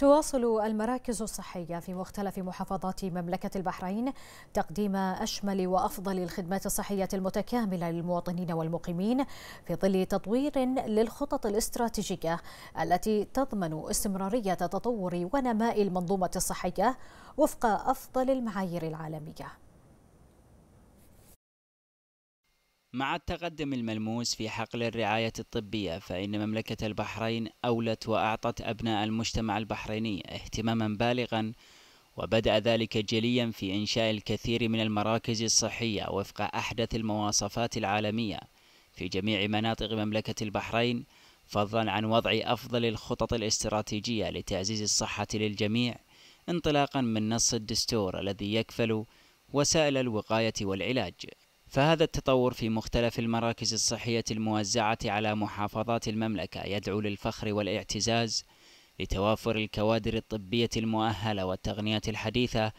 تواصل المراكز الصحية في مختلف محافظات مملكة البحرين تقديم أشمل وأفضل الخدمات الصحية المتكاملة للمواطنين والمقيمين في ظل تطوير للخطط الاستراتيجية التي تضمن استمرارية تطور ونماء المنظومة الصحية وفق أفضل المعايير العالمية مع التقدم الملموس في حقل الرعاية الطبية فإن مملكة البحرين أولت وأعطت أبناء المجتمع البحريني اهتماما بالغا وبدأ ذلك جليا في إنشاء الكثير من المراكز الصحية وفق أحدث المواصفات العالمية في جميع مناطق مملكة البحرين فضلا عن وضع أفضل الخطط الاستراتيجية لتعزيز الصحة للجميع انطلاقا من نص الدستور الذي يكفل وسائل الوقاية والعلاج فهذا التطور في مختلف المراكز الصحية الموزعة على محافظات المملكة يدعو للفخر والاعتزاز لتوافر الكوادر الطبية المؤهلة والتقنية الحديثة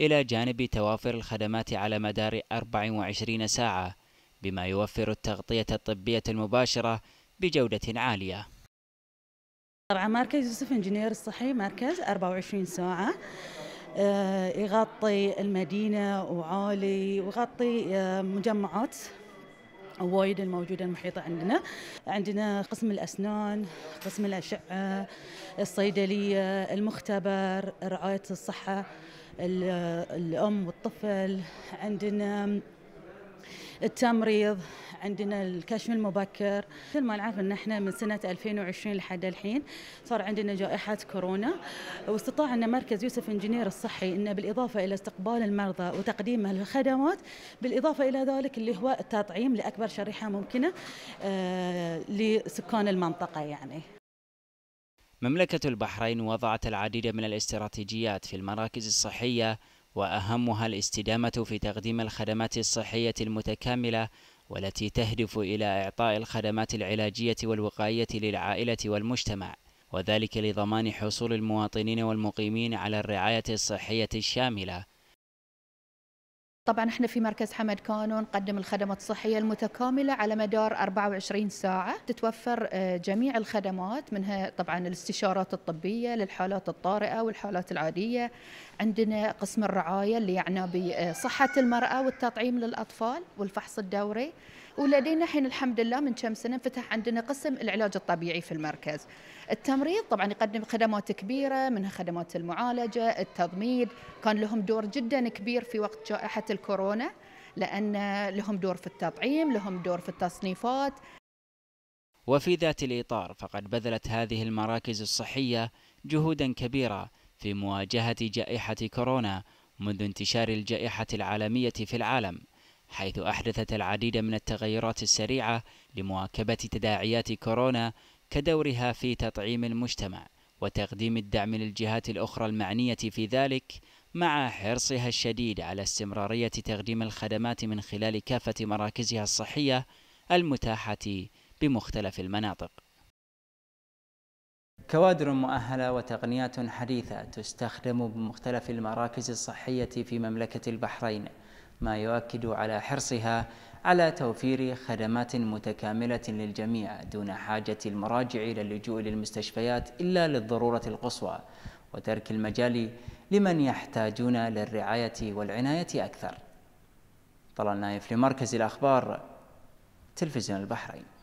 إلى جانب توافر الخدمات على مدار 24 ساعة بما يوفر التغطية الطبية المباشرة بجودة عالية طبعا مركز يوسف انجينير الصحي مركز 24 ساعة آه، يغطي المدينة وعالي ويغطي آه، مجمعات وايد الموجوده المحيطه عندنا عندنا قسم الاسنان قسم الاشعه الصيدليه المختبر رعايه الصحه الام والطفل عندنا التمريض عندنا الكشف المبكر مثل ما نعرف ان احنا من سنه 2020 لحد الحين صار عندنا جائحه كورونا واستطاع ان مركز يوسف انجينير الصحي انه بالاضافه الى استقبال المرضى وتقديم الخدمات بالاضافه الى ذلك اللي هو التطعيم لاكبر شريحه ممكنه آه، لسكان المنطقه يعني مملكة البحرين وضعت العديد من الاستراتيجيات في المراكز الصحية وأهمها الاستدامة في تقديم الخدمات الصحية المتكاملة والتي تهدف إلى إعطاء الخدمات العلاجية والوقائية للعائلة والمجتمع وذلك لضمان حصول المواطنين والمقيمين على الرعاية الصحية الشاملة طبعا احنا في مركز حمد كانو نقدم الخدمات الصحيه المتكامله على مدار 24 ساعه تتوفر آه، جميع الخدمات منها طبعا الاستشارات الطبيه للحالات الطارئه والحالات العاديه عندنا قسم الرعايه اللي يعنى بصحه المراه والتطعيم للاطفال والفحص الدوري ولدينا حين الحمد لله من كم سنه فتح عندنا قسم العلاج الطبيعي في المركز. التمريض طبعا يقدم خدمات كبيره منها خدمات المعالجه، التضميد، كان لهم دور جدا كبير في وقت جائحه الكورونا لان لهم دور في التطعيم، لهم دور في التصنيفات. وفي ذات الاطار فقد بذلت هذه المراكز الصحيه جهودا كبيره في مواجهه جائحه كورونا منذ انتشار الجائحه العالميه في العالم حيث أحدثت العديد من التغيرات السريعة لمواكبة تداعيات كورونا كدورها في تطعيم المجتمع وتقديم الدعم للجهات الأخرى المعنية في ذلك مع حرصها الشديد على استمرارية تقديم الخدمات من خلال كافة مراكزها الصحية المتاحة بمختلف المناطق. كوادر مؤهلة وتقنيات حديثة تستخدم بمختلف المراكز الصحية في مملكة البحرين ما يؤكد على حرصها على توفير خدمات متكاملة للجميع دون حاجة المراجع إلى اللجوء للمستشفيات إلا للضرورة القصوى وترك المجال لمن يحتاجون للرعاية والعناية أكثر طلال نايف لمركز الأخبار تلفزيون البحرين